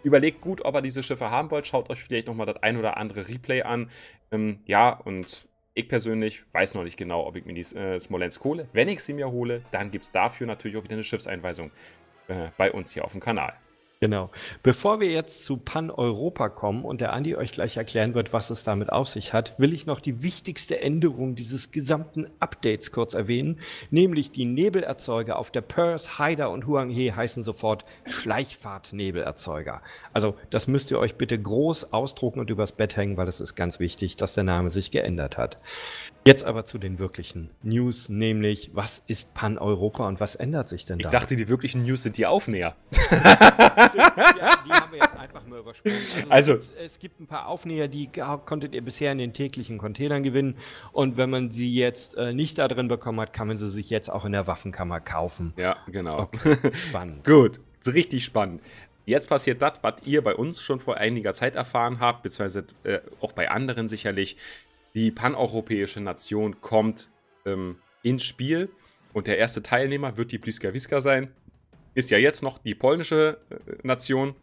Speaker 1: überlegt gut, ob ihr diese Schiffe haben wollt. Schaut euch vielleicht nochmal das ein oder andere Replay an. Ähm, ja, und ich persönlich weiß noch nicht genau, ob ich mir die äh, Smolensk hole. Wenn ich sie mir hole, dann gibt es dafür natürlich auch wieder eine Schiffseinweisung äh, bei uns hier auf dem Kanal. Genau. Bevor wir jetzt zu Pan-Europa
Speaker 2: kommen und der Andi euch gleich erklären wird, was es damit auf sich hat, will ich noch die wichtigste Änderung dieses gesamten Updates kurz erwähnen, nämlich die Nebelerzeuger auf der Perth, Haider und Huanghe heißen sofort Schleichfahrtnebelerzeuger. Also das müsst ihr euch bitte groß ausdrucken und übers Bett hängen, weil es ist ganz wichtig, dass der Name sich geändert hat. Jetzt aber zu den wirklichen News, nämlich was ist Pan-Europa und was ändert sich denn da? Ich dachte, die wirklichen News sind die Aufnäher. haben wir jetzt einfach mal übersprungen. Also, also es, es, gibt ein paar Aufnäher, die konntet ihr bisher in den täglichen Containern gewinnen. Und wenn man sie jetzt äh, nicht da drin bekommen hat, kann man sie sich jetzt auch in der Waffenkammer kaufen. Ja, genau. Okay.
Speaker 1: Spannend. Gut, richtig spannend. Jetzt passiert das, was ihr bei uns schon vor einiger Zeit erfahren habt, beziehungsweise äh, auch bei anderen sicherlich. Die paneuropäische Nation kommt ähm, ins Spiel und der erste Teilnehmer wird die Bliska Wiska sein ist ja jetzt noch die polnische äh, Nation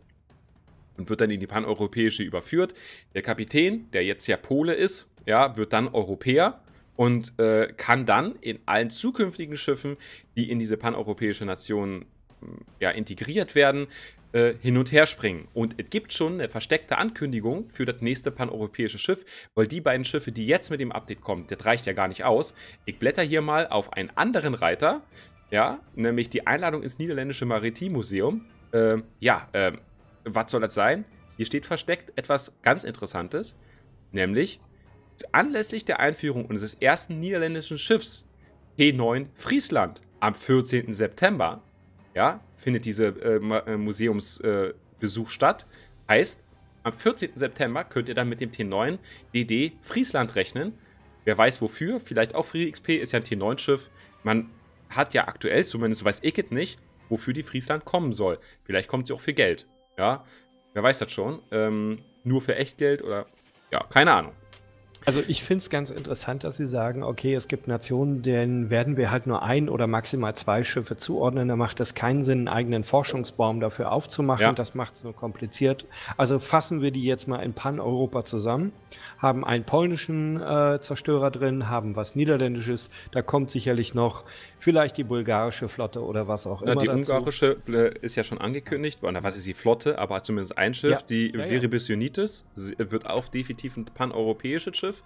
Speaker 1: und wird dann in die paneuropäische überführt. Der Kapitän, der jetzt ja Pole ist, ja, wird dann Europäer und äh, kann dann in allen zukünftigen Schiffen, die in diese paneuropäische Nation hm, ja, integriert werden, äh, hin und her springen. Und es gibt schon eine versteckte Ankündigung für das nächste paneuropäische Schiff, weil die beiden Schiffe, die jetzt mit dem Update kommen, das reicht ja gar nicht aus. Ich blätter hier mal auf einen anderen Reiter, ja, nämlich die Einladung ins Niederländische Maritimmuseum. Ähm, ja, ähm, was soll das sein? Hier steht versteckt etwas ganz Interessantes, nämlich anlässlich der Einführung unseres ersten niederländischen Schiffs P9 Friesland am 14. September, ja, findet dieser äh, äh, Museumsbesuch äh, statt. Heißt, am 14. September könnt ihr dann mit dem T9 DD Friesland rechnen. Wer weiß wofür, vielleicht auch Free XP, ist ja ein T9-Schiff. Man hat ja aktuell, zumindest weiß ich es nicht, wofür die Friesland kommen soll. Vielleicht kommt sie auch für Geld. Ja, wer weiß das schon. Ähm, nur für Echtgeld oder ja, keine Ahnung.
Speaker 2: Also ich finde es ganz interessant, dass Sie sagen, okay, es gibt Nationen, denen werden wir halt nur ein oder maximal zwei Schiffe zuordnen. Da macht es keinen Sinn, einen eigenen Forschungsbaum dafür aufzumachen. Ja. Das macht es nur kompliziert. Also fassen wir die jetzt mal in Pan-Europa zusammen, haben einen polnischen äh, Zerstörer drin, haben was Niederländisches. Da kommt sicherlich noch vielleicht die bulgarische Flotte oder was auch Na, immer. Die dazu.
Speaker 1: ungarische äh, ist ja schon angekündigt worden. Da war sie Flotte, aber zumindest ein Schiff, ja. die ja, Viribus Unitis, äh, wird auch definitiv ein paneuropäisches Schiff. with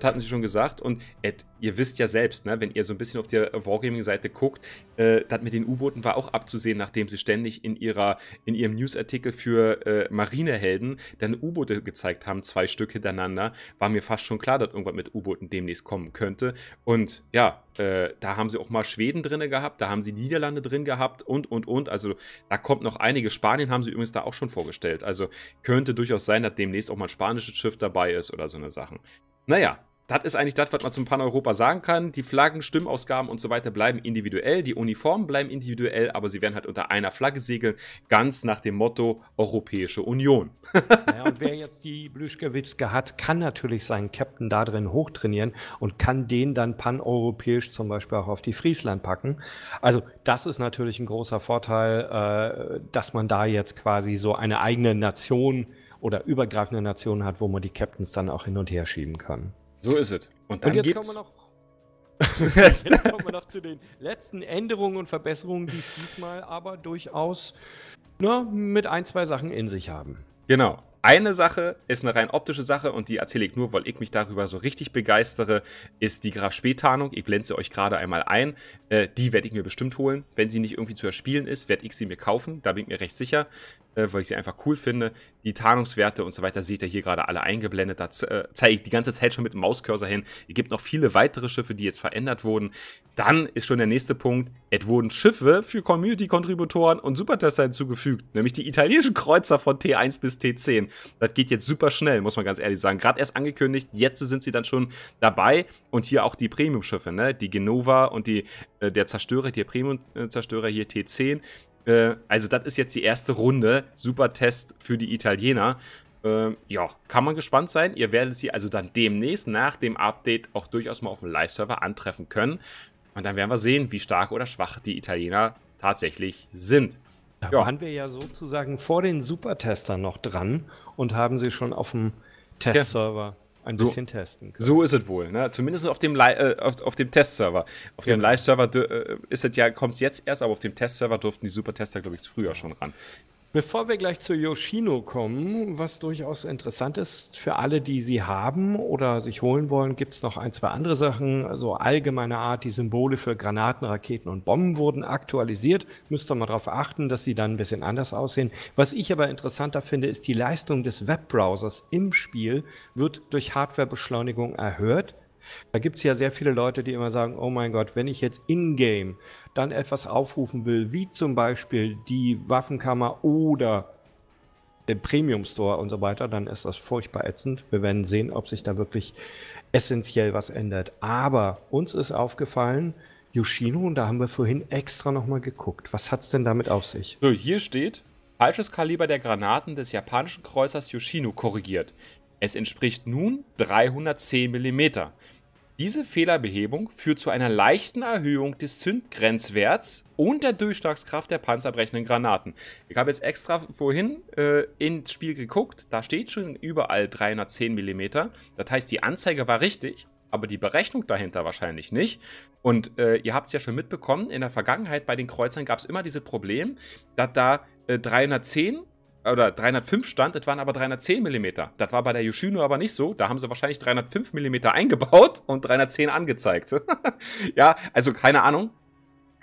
Speaker 1: Das hatten sie schon gesagt. Und Ed, ihr wisst ja selbst, ne, wenn ihr so ein bisschen auf der Wargaming-Seite guckt, äh, das mit den U-Booten war auch abzusehen, nachdem sie ständig in, ihrer, in ihrem Newsartikel für äh, Marinehelden dann U-Boote gezeigt haben, zwei Stück hintereinander. War mir fast schon klar, dass irgendwas mit U-Booten demnächst kommen könnte. Und ja, äh, da haben sie auch mal Schweden drin gehabt, da haben sie Niederlande drin gehabt und, und, und. Also da kommt noch einige. Spanien haben sie übrigens da auch schon vorgestellt. Also könnte durchaus sein, dass demnächst auch mal ein spanisches Schiff dabei ist oder so eine Sachen. Naja, das ist eigentlich das, was man zum Pan-Europa sagen kann. Die Flaggen, Stimmausgaben und so weiter bleiben individuell, die Uniformen bleiben individuell, aber sie werden halt unter einer Flagge segeln, ganz nach dem Motto Europäische Union.
Speaker 2: naja, und wer jetzt die Blüschkewitzke hat, kann natürlich seinen Captain da drin hochtrainieren und kann den dann paneuropäisch zum Beispiel auch auf die Friesland packen. Also das ist natürlich ein großer Vorteil, äh, dass man da jetzt quasi so eine eigene Nation oder übergreifende Nationen hat, wo man die Captains dann auch hin und her schieben kann.
Speaker 1: So ist es. Und, dann und jetzt kommen wir noch
Speaker 2: Jetzt kommen wir noch zu den letzten Änderungen und Verbesserungen, die es diesmal aber durchaus na, ne, mit ein, zwei Sachen in sich haben.
Speaker 1: Genau. Eine Sache ist eine rein optische Sache und die erzähle ich nur, weil ich mich darüber so richtig begeistere, ist die Graf Spee-Tarnung. Ich blende euch gerade einmal ein. Äh, die werde ich mir bestimmt holen. Wenn sie nicht irgendwie zu erspielen ist, werde ich sie mir kaufen. Da bin ich mir recht sicher. Äh, weil ich sie einfach cool finde. Die Tarnungswerte und so weiter seht ihr hier gerade alle eingeblendet. Da äh, zeige ich die ganze Zeit schon mit dem Mauscursor hin. Es gibt noch viele weitere Schiffe, die jetzt verändert wurden. Dann ist schon der nächste Punkt. Es wurden Schiffe für Community-Kontributoren und Supertester hinzugefügt, nämlich die italienischen Kreuzer von T1 bis T10. Das geht jetzt super schnell, muss man ganz ehrlich sagen. Gerade erst angekündigt, jetzt sind sie dann schon dabei. Und hier auch die Premium-Schiffe, ne? die Genova und die, äh, der Zerstörer, der Premium-Zerstörer hier T10 äh, also, das ist jetzt die erste Runde. Super Test für die Italiener. Äh, ja, kann man gespannt sein. Ihr werdet sie also dann demnächst nach dem Update auch durchaus mal auf dem Live-Server antreffen können. Und dann werden wir sehen, wie stark oder schwach die Italiener tatsächlich
Speaker 2: sind. Da ja. waren wir ja sozusagen vor den Supertestern noch dran und haben sie schon auf dem Testserver. Ja ein bisschen so, testen können. So
Speaker 1: ist es wohl, ne? Zumindest auf dem, Li äh, auf, auf, dem Testserver. Auf genau. dem Live-Server äh, ist es ja, kommt es jetzt erst, aber auf dem Testserver durften die Supertester, glaube ich, früher schon ran.
Speaker 2: Bevor wir gleich zu Yoshino kommen, was durchaus interessant ist für alle, die sie haben oder sich holen wollen, gibt es noch ein, zwei andere Sachen. Also allgemeiner Art, die Symbole für Granaten, Raketen und Bomben wurden aktualisiert. Müsst ihr mal darauf achten, dass sie dann ein bisschen anders aussehen. Was ich aber interessanter finde, ist die Leistung des Webbrowsers im Spiel wird durch Hardwarebeschleunigung erhöht. Da gibt es ja sehr viele Leute, die immer sagen, oh mein Gott, wenn ich jetzt in-game dann etwas aufrufen will, wie zum Beispiel die Waffenkammer oder den Premium Store und so weiter, dann ist das furchtbar ätzend. Wir werden sehen, ob sich da wirklich essentiell was ändert. Aber uns ist aufgefallen, Yoshino, und da haben wir vorhin extra nochmal geguckt. Was hat es denn damit
Speaker 1: auf sich? So, hier steht, falsches Kaliber der Granaten des japanischen Kreuzers Yoshino korrigiert. Es entspricht nun 310 mm. Diese Fehlerbehebung führt zu einer leichten Erhöhung des Zündgrenzwerts und der Durchschlagskraft der panzerbrechenden Granaten. Ich habe jetzt extra vorhin äh, ins Spiel geguckt, da steht schon überall 310 mm. Das heißt, die Anzeige war richtig, aber die Berechnung dahinter wahrscheinlich nicht. Und äh, ihr habt es ja schon mitbekommen, in der Vergangenheit bei den Kreuzern gab es immer dieses Problem, dass da äh, 310 oder 305 stand, das waren aber 310 mm. Das war bei der Yoshino aber nicht so. Da haben sie wahrscheinlich 305 mm eingebaut und 310 angezeigt. ja, also keine Ahnung.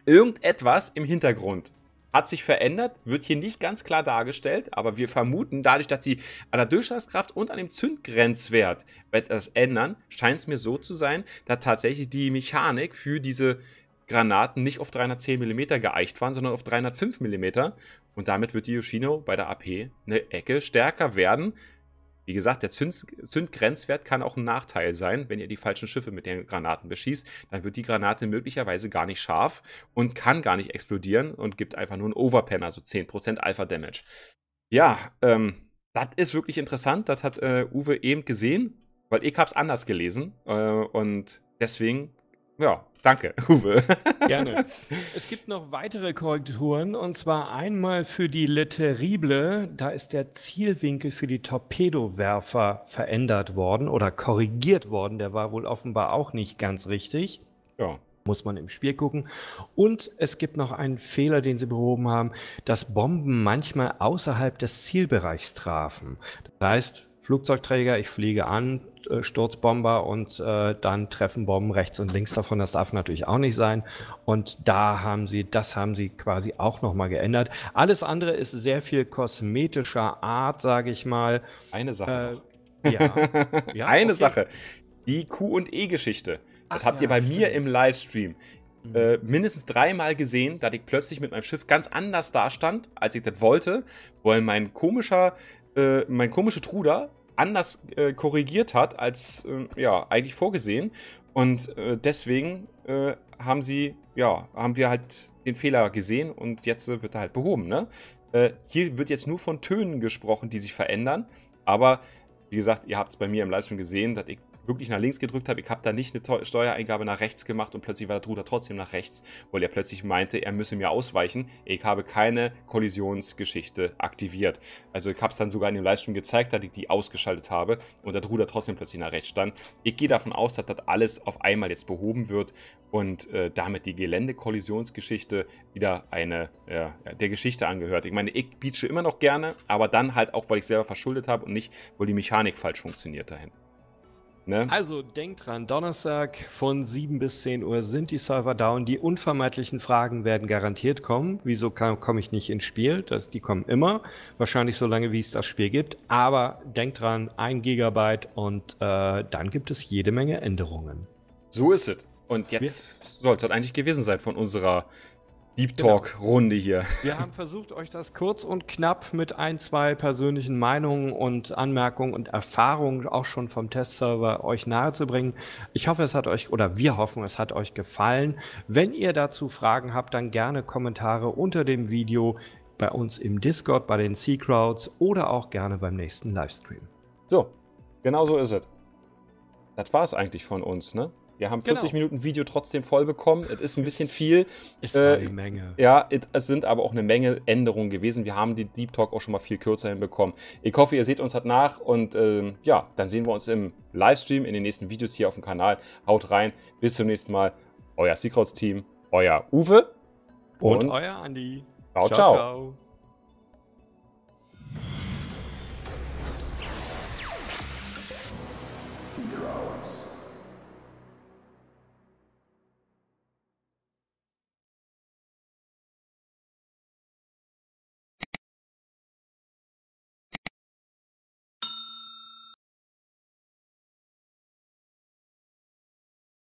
Speaker 1: Irgendetwas im Hintergrund hat sich verändert, wird hier nicht ganz klar dargestellt, aber wir vermuten, dadurch, dass sie an der Durchschlagskraft und an dem Zündgrenzwert etwas ändern, scheint es mir so zu sein, dass tatsächlich die Mechanik für diese Granaten nicht auf 310 mm geeicht waren, sondern auf 305 mm und damit wird die Yoshino bei der AP eine Ecke stärker werden. Wie gesagt, der Zünd Zündgrenzwert kann auch ein Nachteil sein, wenn ihr die falschen Schiffe mit den Granaten beschießt. Dann wird die Granate möglicherweise gar nicht scharf und kann gar nicht explodieren und gibt einfach nur einen Overpen, also 10% Alpha Damage. Ja, ähm, das ist wirklich interessant. Das hat äh, Uwe eben gesehen, weil ich habe es anders gelesen. Äh, und deswegen ja, danke, Uwe. Gerne.
Speaker 2: Es gibt noch weitere Korrekturen und zwar einmal für die Leterible. Da ist der Zielwinkel für die Torpedowerfer verändert worden oder korrigiert worden. Der war wohl offenbar auch nicht ganz richtig. Ja. Muss man im Spiel gucken. Und es gibt noch einen Fehler, den sie behoben haben, dass Bomben manchmal außerhalb des Zielbereichs trafen. Das heißt, Flugzeugträger, ich fliege an, äh, Sturzbomber und äh, dann treffen Bomben rechts und links davon. Das darf natürlich auch nicht sein. Und da haben sie, das haben sie quasi auch nochmal geändert. Alles andere ist sehr viel kosmetischer Art, sage ich mal. Eine Sache.
Speaker 1: Äh, ja. ja. Eine okay. Sache. Die QE-Geschichte. Das Ach, habt ja, ihr bei stimmt. mir im Livestream. Mhm. Äh, mindestens dreimal gesehen, da ich plötzlich mit meinem Schiff ganz anders dastand, als ich das wollte, weil mein komischer äh, mein komischer Truder anders äh, korrigiert hat als äh, ja eigentlich vorgesehen und äh, deswegen äh, haben sie ja haben wir halt den Fehler gesehen und jetzt wird er halt behoben. Ne? hier wird jetzt nur von Tönen gesprochen, die sich verändern, aber wie gesagt, ihr habt es bei mir im Livestream gesehen, dass ich wirklich nach links gedrückt habe. Ich habe da nicht eine Steuereingabe nach rechts gemacht und plötzlich war der Ruder trotzdem nach rechts, weil er plötzlich meinte, er müsse mir ausweichen. Ich habe keine Kollisionsgeschichte aktiviert. Also ich habe es dann sogar in dem Livestream gezeigt, dass ich die ausgeschaltet habe und der Ruder trotzdem plötzlich nach rechts stand. Ich gehe davon aus, dass das alles auf einmal jetzt behoben wird und äh, damit die Geländekollisionsgeschichte wieder eine äh, der Geschichte angehört. Ich meine, ich beache immer noch gerne, aber dann halt auch, weil ich selber verschuldet habe und nicht, weil die Mechanik falsch funktioniert dahin.
Speaker 2: Ne? Also denkt dran, Donnerstag von 7 bis 10 Uhr sind die Server down. Die unvermeidlichen Fragen werden garantiert kommen. Wieso komme ich nicht ins Spiel? Das, die kommen immer. Wahrscheinlich so lange, wie es das Spiel gibt. Aber denkt dran, ein Gigabyte und äh, dann gibt es jede Menge Änderungen. So ist es.
Speaker 1: Und jetzt soll es halt eigentlich gewesen sein von unserer Deep genau. Talk-Runde hier.
Speaker 2: Wir haben versucht, euch das kurz und knapp mit ein, zwei persönlichen Meinungen und Anmerkungen und Erfahrungen auch schon vom Testserver euch nahezubringen. Ich hoffe, es hat euch oder wir hoffen, es hat euch gefallen. Wenn ihr dazu Fragen habt, dann gerne Kommentare unter dem Video bei uns im Discord, bei den Sea-Crowds oder auch gerne beim nächsten Livestream.
Speaker 1: So, genau so ist es. Das war es eigentlich von uns, ne? Wir haben 40 genau. Minuten Video trotzdem voll bekommen. Es ist ein bisschen viel. Ist äh, eine Menge. Ja, es sind aber auch eine Menge Änderungen gewesen. Wir haben die Deep Talk auch schon mal viel kürzer hinbekommen. Ich hoffe, ihr seht uns halt nach und ähm, ja, dann sehen wir uns im Livestream, in den nächsten Videos hier auf dem Kanal. Haut rein. Bis zum nächsten Mal. Euer Secrets-Team, euer Uwe
Speaker 2: und, und euer Andi. ciao. ciao. ciao.